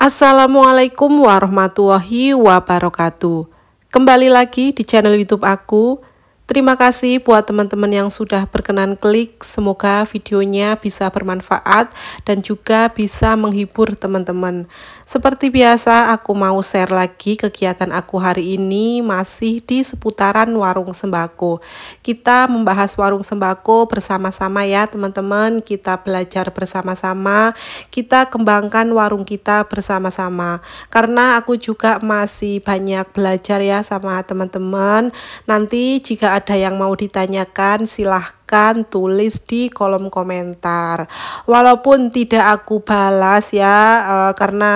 Assalamualaikum warahmatullahi wabarakatuh. Kembali lagi di channel YouTube aku. Terima kasih buat teman-teman yang sudah berkenan klik. Semoga videonya bisa bermanfaat dan juga bisa menghibur teman-teman. Seperti biasa, aku mau share lagi kegiatan aku hari ini masih di seputaran warung sembako. Kita membahas warung sembako bersama-sama ya teman-teman, kita belajar bersama-sama, kita kembangkan warung kita bersama-sama. Karena aku juga masih banyak belajar ya sama teman-teman. Nanti jika ada yang mau ditanyakan silahkan silahkan tulis di kolom komentar. Walaupun tidak aku balas ya, uh, karena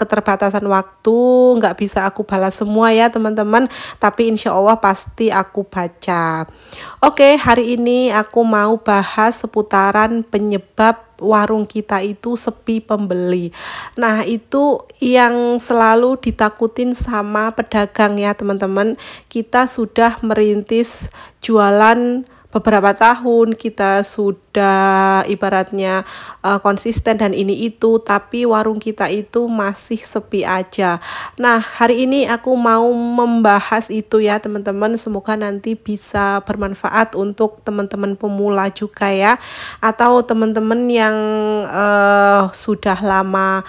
keterbatasan waktu nggak bisa aku balas semua ya teman-teman, tapi insya Allah pasti aku baca. Oke, hari ini aku mau bahas seputaran penyebab warung kita itu sepi pembeli. Nah, itu yang selalu ditakutin sama pedagang ya, teman-teman. Kita sudah merintis jualan beberapa tahun kita sudah ibaratnya uh, konsisten dan ini itu tapi warung kita itu masih sepi aja. Nah, hari ini aku mau membahas itu ya teman-teman. Semoga nanti bisa bermanfaat untuk teman-teman pemula juga ya atau teman-teman yang uh, sudah lama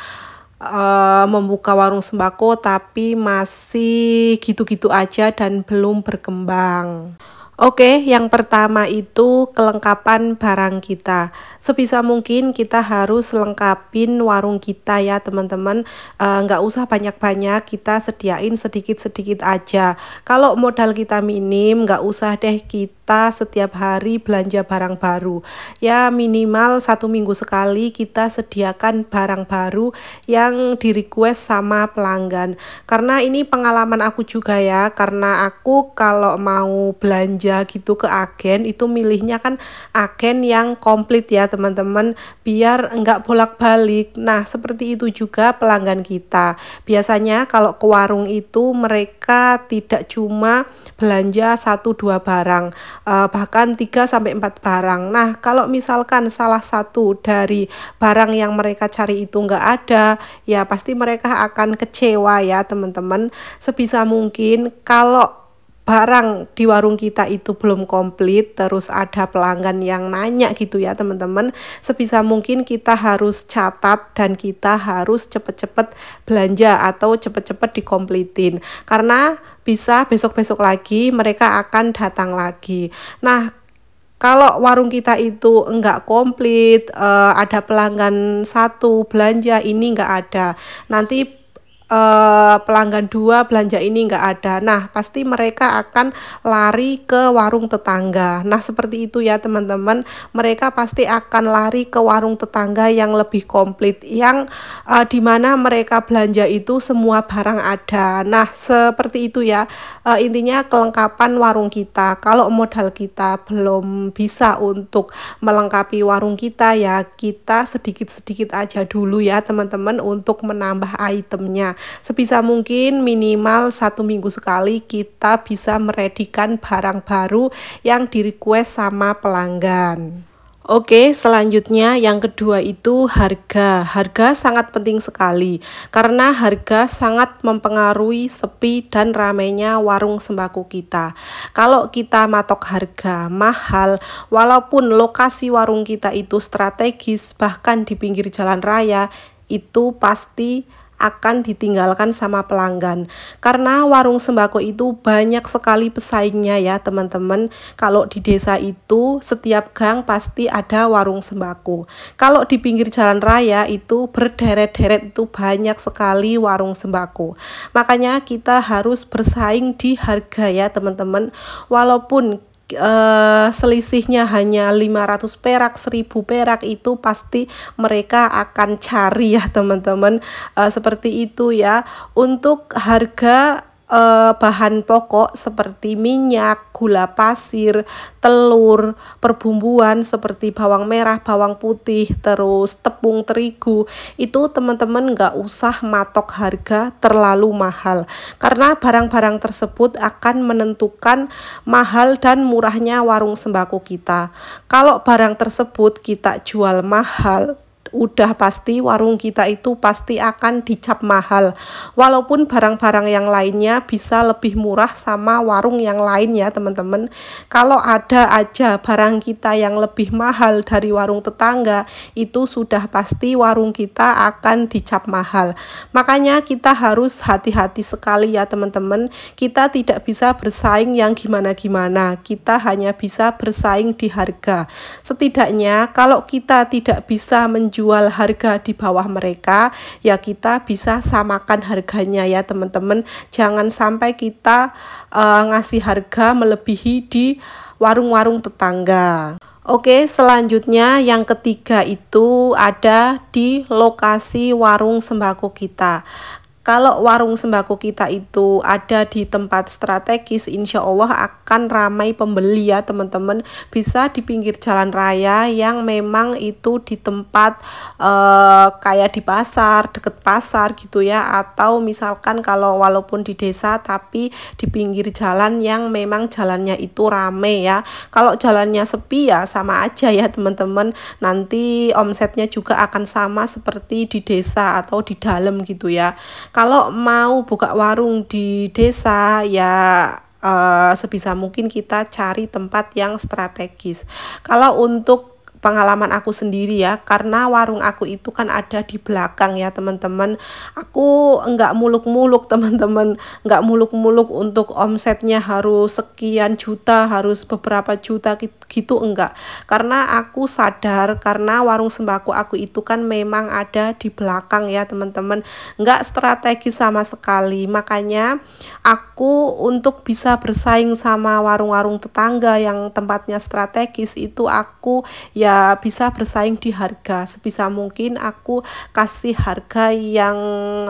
uh, membuka warung sembako tapi masih gitu-gitu aja dan belum berkembang. Oke, yang pertama itu kelengkapan barang kita. Sebisa mungkin kita harus lengkapin warung kita ya teman-teman. Enggak eh, -teman. usah banyak-banyak, kita sediain sedikit-sedikit aja. Kalau modal kita minim, enggak usah deh kita setiap hari belanja barang baru. Ya minimal satu minggu sekali kita sediakan barang baru yang di request sama pelanggan. Karena ini pengalaman aku juga ya, karena aku kalau mau belanja aja gitu ke agen itu milihnya kan agen yang komplit ya teman-teman biar enggak bolak-balik nah seperti itu juga pelanggan kita biasanya kalau ke warung itu mereka tidak cuma belanja satu dua barang eh, bahkan 3 sampai 4 barang nah kalau misalkan salah satu dari barang yang mereka cari itu enggak ada ya pasti mereka akan kecewa ya teman-teman sebisa mungkin kalau barang di warung kita itu belum komplit, terus ada pelanggan yang nanya gitu ya teman-teman, sebisa mungkin kita harus catat dan kita harus cepet-cepet belanja atau cepet-cepet dikomplitin. Karena bisa besok-besok lagi mereka akan datang lagi. Nah, kalau warung kita itu enggak komplit, uh, ada pelanggan satu belanja ini enggak ada. Nanti Eh, pelanggan dua belanja ini nggak ada. Nah, pasti mereka akan lari ke warung tetangga. Nah, seperti itu ya teman-teman. Mereka pasti akan lari ke warung tetangga yang lebih komplit, yang uh, eh, dimana mereka belanja itu semua barang ada. Nah, seperti itu ya. Uh, intinya kelengkapan warung kita. Kalau modal kita belum bisa untuk melengkapi warung kita ya, kita sedikit-sedikit aja dulu ya teman-teman untuk menambah itemnya sebisa mungkin minimal satu minggu sekali kita bisa meredikan barang baru yang di request sama pelanggan. Oke, selanjutnya yang kedua itu harga. Harga sangat penting sekali karena harga sangat mempengaruhi sepi dan ramainya warung sembako kita. Kalau kita matok harga mahal, walaupun lokasi warung kita itu strategis bahkan di pinggir jalan raya, itu pasti akan ditinggalkan sama pelanggan karena warung sembako itu banyak sekali pesaingnya ya teman-teman kalau di desa itu setiap gang pasti ada warung sembako kalau di pinggir jalan raya itu berderet-deret itu banyak sekali warung sembako makanya kita harus bersaing di harga ya teman-teman walaupun uh, selisihnya hanya 500 perak, 1000 perak itu pasti mereka akan cari ya teman-teman uh, seperti itu ya. Untuk harga eh, bahan pokok seperti minyak, gula pasir, telur, perbumbuan seperti bawang merah, bawang putih, terus tepung terigu itu teman-teman nggak usah matok harga terlalu mahal karena barang-barang tersebut akan menentukan mahal dan murahnya warung sembako kita. Kalau barang tersebut kita jual mahal, udah pasti warung kita itu pasti akan dicap mahal. Walaupun barang-barang yang lainnya bisa lebih murah sama warung yang lain ya teman-teman. Kalau ada aja barang kita yang lebih mahal dari warung tetangga, itu sudah pasti warung kita akan dicap mahal. Makanya kita harus hati-hati sekali ya teman-teman. Kita tidak bisa bersaing yang gimana-gimana. Kita hanya bisa bersaing di harga. Setidaknya kalau kita tidak bisa menjual menjual harga di bawah mereka, ya kita bisa samakan harganya ya teman-teman. Jangan sampai kita uh, ngasih harga melebihi di warung-warung tetangga. Oke, selanjutnya yang ketiga itu ada di lokasi warung sembako kita. Kalau warung sembako kita itu ada di tempat strategis, insya Allah akan ramai pembeli ya teman-teman. Bisa di pinggir jalan raya yang memang itu di tempat eh, kayak di pasar, deket pasar gitu ya. Atau misalkan kalau walaupun di desa tapi di pinggir jalan yang memang jalannya itu rame ya. Kalau jalannya sepi ya sama aja ya teman-teman. Nanti omsetnya juga akan sama seperti di desa atau di dalam gitu ya kalau mau buka warung di desa ya uh, sebisa mungkin kita cari tempat yang strategis. Kalau untuk pengalaman aku sendiri ya karena warung aku itu kan ada di belakang ya teman-teman aku enggak muluk-muluk teman-teman enggak muluk-muluk untuk omsetnya harus sekian juta harus beberapa juta gitu enggak karena aku sadar karena warung sembako aku itu kan memang ada di belakang ya teman-teman enggak strategis sama sekali makanya aku untuk bisa bersaing sama warung-warung tetangga yang tempatnya strategis itu aku ya ya bisa bersaing di harga sebisa mungkin aku kasih harga yang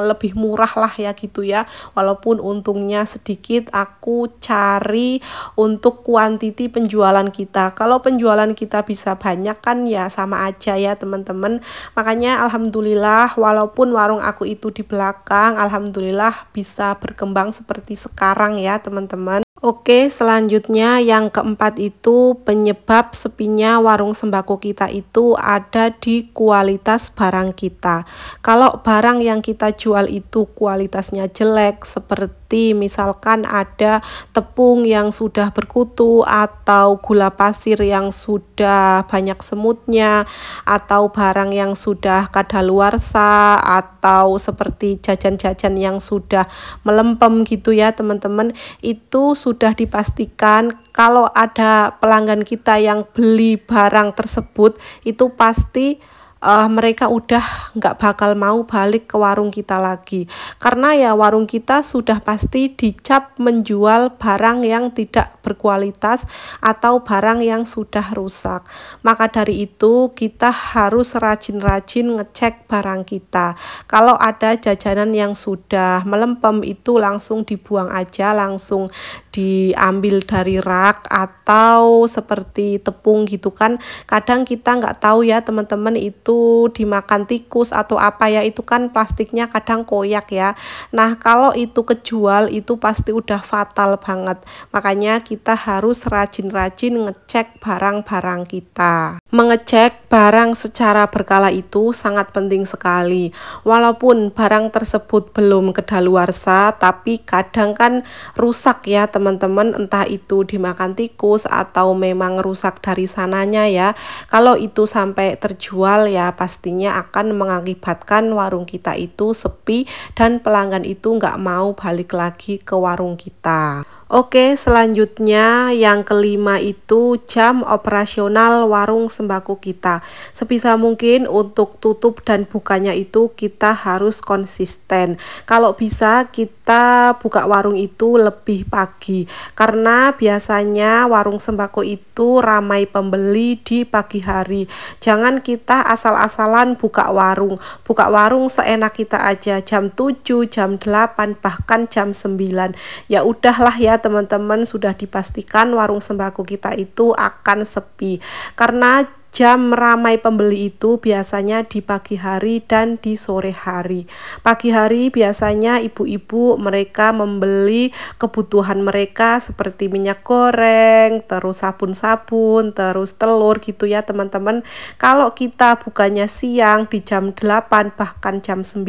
lebih murah lah ya gitu ya walaupun untungnya sedikit aku cari untuk kuantiti penjualan kita kalau penjualan kita bisa banyak kan ya sama aja ya teman-teman makanya alhamdulillah walaupun warung aku itu di belakang alhamdulillah bisa berkembang seperti sekarang ya teman-teman Oke, selanjutnya yang keempat itu penyebab sepinya warung sembako kita itu ada di kualitas barang kita. Kalau barang yang kita jual itu kualitasnya jelek seperti seperti misalkan ada tepung yang sudah berkutu atau gula pasir yang sudah banyak semutnya atau barang yang sudah kadaluarsa atau seperti jajan-jajan yang sudah melempem gitu ya teman-teman itu sudah dipastikan kalau ada pelanggan kita yang beli barang tersebut itu pasti uh, mereka udah nggak bakal mau balik ke warung kita lagi karena ya warung kita sudah pasti dicap menjual barang yang tidak berkualitas atau barang yang sudah rusak maka dari itu kita harus rajin-rajin ngecek barang kita kalau ada jajanan yang sudah melempem itu langsung dibuang aja langsung diambil dari rak atau seperti tepung gitu kan kadang kita nggak tahu ya teman-teman itu dimakan tikus atau apa ya itu kan plastiknya kadang koyak ya nah kalau itu kejual itu pasti udah fatal banget makanya kita harus rajin-rajin ngecek barang-barang kita Mengecek barang secara berkala itu sangat penting sekali. Walaupun barang tersebut belum kedaluarsa, tapi kadang kan rusak ya teman-teman, entah itu dimakan tikus atau memang rusak dari sananya ya. Kalau itu sampai terjual ya pastinya akan mengakibatkan warung kita itu sepi dan pelanggan itu nggak mau balik lagi ke warung kita. Oke, selanjutnya yang kelima itu jam operasional warung sembako kita. Sebisa mungkin untuk tutup dan bukanya itu kita harus konsisten. Kalau bisa kita buka warung itu lebih pagi karena biasanya warung sembako itu ramai pembeli di pagi hari. Jangan kita asal-asalan buka warung. Buka warung seenak kita aja jam 7, jam 8 bahkan jam 9. Ya udahlah ya teman-teman sudah dipastikan warung sembako kita itu akan sepi karena Jam ramai pembeli itu biasanya di pagi hari dan di sore hari. Pagi hari biasanya ibu-ibu mereka membeli kebutuhan mereka seperti minyak goreng, terus sabun-sabun, terus telur gitu ya teman-teman. Kalau kita bukannya siang di jam 8 bahkan jam 9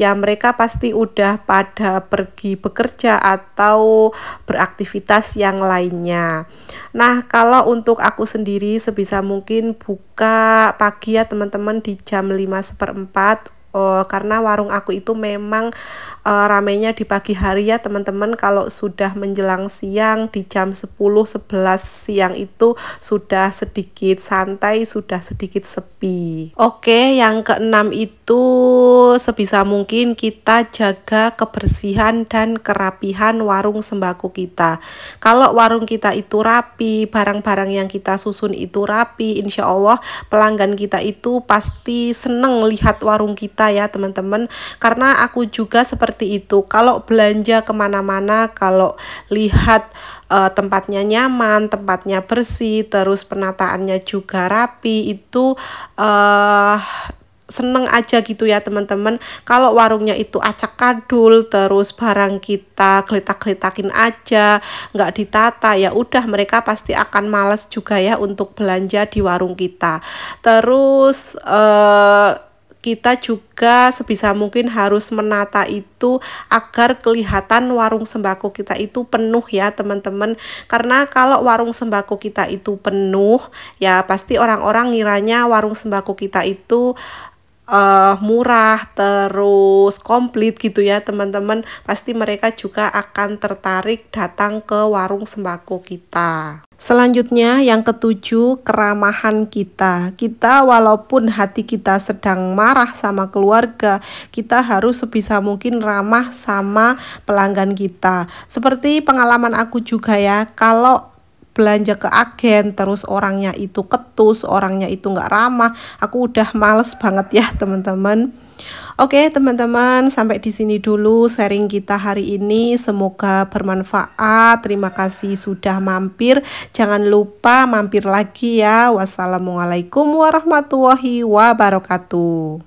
ya mereka pasti udah pada pergi bekerja atau beraktivitas yang lainnya. Nah, kalau untuk aku sendiri sebisa mungkin mungkin buka pagi ya teman-teman di jam 5 seperempat uh, karena warung aku itu memang uh, ramenya di pagi hari ya teman-teman kalau sudah menjelang siang di jam 10 11 siang itu sudah sedikit santai sudah sedikit sepi oke yang keenam itu sebisa mungkin kita jaga kebersihan dan kerapihan warung sembako kita kalau warung kita itu rapi barang-barang yang kita susun itu rapi insya Allah pelanggan kita itu pasti seneng lihat warung kita ya teman-teman karena aku juga seperti itu kalau belanja kemana-mana kalau lihat uh, tempatnya nyaman, tempatnya bersih, terus penataannya juga rapi. Itu uh, seneng aja gitu ya teman-teman kalau warungnya itu acak kadul terus barang kita kelitak kelitakin aja nggak ditata ya udah mereka pasti akan males juga ya untuk belanja di warung kita terus eh, kita juga sebisa mungkin harus menata itu agar kelihatan warung sembako kita itu penuh ya teman-teman karena kalau warung sembako kita itu penuh ya pasti orang-orang ngiranya warung sembako kita itu uh, murah terus komplit gitu ya teman-teman pasti mereka juga akan tertarik datang ke warung sembako kita Selanjutnya yang ketujuh keramahan kita. Kita walaupun hati kita sedang marah sama keluarga, kita harus sebisa mungkin ramah sama pelanggan kita. Seperti pengalaman aku juga ya, kalau belanja ke agen terus orangnya itu ketus orangnya itu nggak ramah aku udah males banget ya teman-teman Oke teman-teman sampai di sini dulu sharing kita hari ini semoga bermanfaat terima kasih sudah mampir jangan lupa mampir lagi ya wassalamualaikum warahmatullahi wabarakatuh